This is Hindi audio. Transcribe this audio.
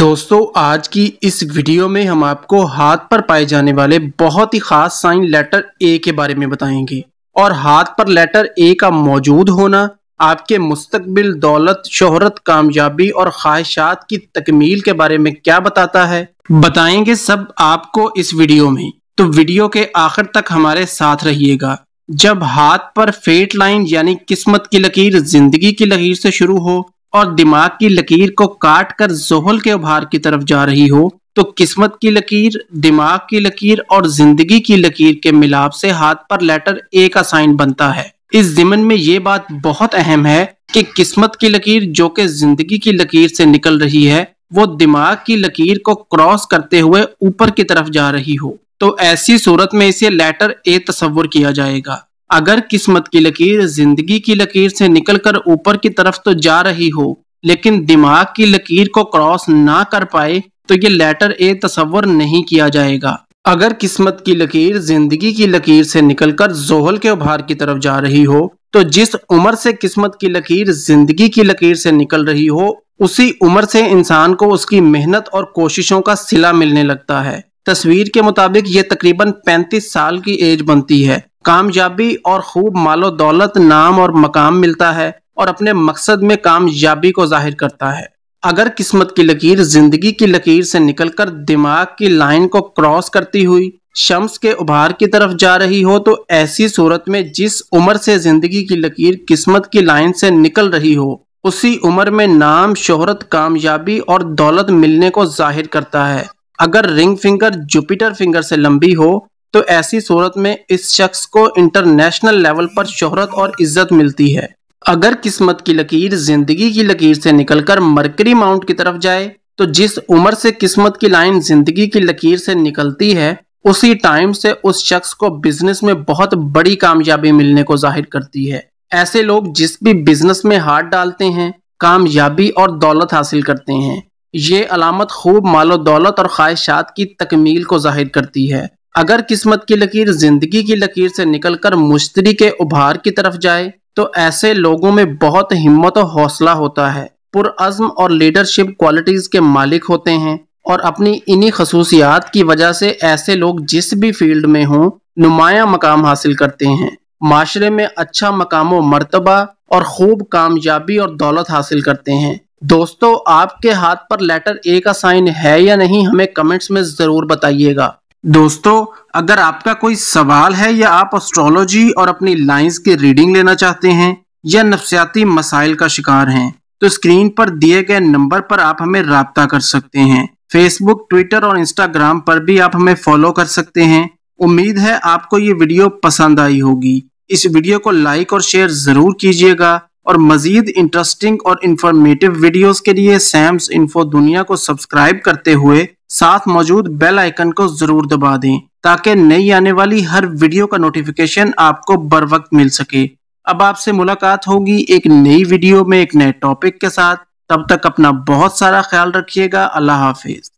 दोस्तों आज की इस वीडियो में हम आपको हाथ पर पाए जाने वाले बहुत ही खास साइन लेटर ए के बारे में बताएंगे और हाथ पर लेटर ए का मौजूद होना आपके मुस्तकबिल दौलत शोहरत कामयाबी और ख्वाहिशात की तकमील के बारे में क्या बताता है बताएंगे सब आपको इस वीडियो में तो वीडियो के आखिर तक हमारे साथ रहिएगा जब हाथ पर फेट लाइन यानी किस्मत की लकीर जिंदगी की लकीर से शुरू हो और दिमाग की लकीर को काट कर जोहल के उभार की तरफ जा रही हो तो किस्मत की लकीर दिमाग की लकीर और जिंदगी की लकीर के मिलाप से हाथ पर लेटर ए का साइन बनता है इस जिमन में ये बात बहुत अहम है कि किस्मत की लकीर जो कि जिंदगी की लकीर से निकल रही है वो दिमाग की लकीर को क्रॉस करते हुए ऊपर की तरफ जा रही हो तो ऐसी सूरत में इसे लेटर ए तस्वर किया जाएगा अगर किस्मत की लकीर जिंदगी की लकीर से निकलकर ऊपर की तरफ तो जा रही हो लेकिन दिमाग की लकीर को क्रॉस ना कर पाए तो ये लेटर ए तस्वर नहीं किया जाएगा अगर किस्मत की लकीर जिंदगी की लकीर से निकलकर जोहल के उभार की तरफ जा रही हो तो जिस उम्र से किस्मत की लकीर जिंदगी की लकीर से निकल रही हो उसी उम्र से इंसान को उसकी मेहनत और कोशिशों का सिला मिलने लगता है तस्वीर के मुताबिक ये तकरीबन 35 साल की एज बनती है कामयाबी और खूब मालो दौलत नाम और मकाम मिलता है और अपने मकसद में कामयाबी को जाहिर करता है अगर किस्मत की लकीर जिंदगी की लकीर से निकलकर दिमाग की लाइन को क्रॉस करती हुई शम्स के उभार की तरफ जा रही हो तो ऐसी सूरत में जिस उम्र से जिंदगी की लकीर किस्मत की लाइन से निकल रही हो उसी उम्र में नाम शोहरत कामयाबी और दौलत मिलने को जाहिर करता है अगर रिंग फिंगर जुपिटर फिंगर से लंबी हो तो ऐसी सूरत में इस शख्स को इंटरनेशनल लेवल पर शोहरत और इज्जत मिलती है अगर किस्मत की लकीर जिंदगी की लकीर से निकलकर मरकरी माउंट की तरफ जाए तो जिस उम्र से किस्मत की लाइन जिंदगी की लकीर से निकलती है उसी टाइम से उस शख्स को बिजनेस में बहुत बड़ी कामयाबी मिलने को जाहिर करती है ऐसे लोग जिस भी बिजनेस में हाथ डालते हैं कामयाबी और दौलत हासिल करते हैं ये अलामत खूब मालो दौलत और ख्वाहिशात की तकमील को जाहिर करती है अगर किस्मत की लकीर जिंदगी की लकीर से निकलकर मुश्तरी के उभार की तरफ जाए तो ऐसे लोगों में बहुत हिम्मत और हौसला होता है पुरज़म और लीडरशिप क्वालिटीज़ के मालिक होते हैं और अपनी इन्हीं खसूसियात की वजह से ऐसे लोग जिस भी फील्ड में हों नुमाया मकाम हासिल करते हैं माशरे में अच्छा मकाम व मरतबा और खूब कामयाबी और दौलत हासिल करते हैं दोस्तों आपके हाथ पर लेटर ए का साइन है या नहीं हमें कमेंट्स में ज़रूर बताइएगा दोस्तों अगर आपका कोई सवाल है या आप एस्ट्रोलॉजी और अपनी लाइंस की रीडिंग लेना चाहते हैं या नफ्सियाती मसाइल का शिकार हैं तो स्क्रीन पर दिए गए नंबर पर आप हमें रबता कर सकते हैं फेसबुक ट्विटर और इंस्टाग्राम पर भी आप हमें फॉलो कर सकते हैं उम्मीद है आपको ये वीडियो पसंद आई होगी इस वीडियो को लाइक और शेयर ज़रूर कीजिएगा और मजीद इंटरेस्टिंग और इंफॉर्मेटिव वीडियोस के लिए सैम्स इन्फो दुनिया को सब्सक्राइब करते हुए साथ मौजूद बेल आइकन को जरूर दबा दें ताकि नई आने वाली हर वीडियो का नोटिफिकेशन आपको बर वक्त मिल सके अब आपसे मुलाकात होगी एक नई वीडियो में एक नए टॉपिक के साथ तब तक अपना बहुत सारा ख्याल रखिएगा अल्लाह हाफिज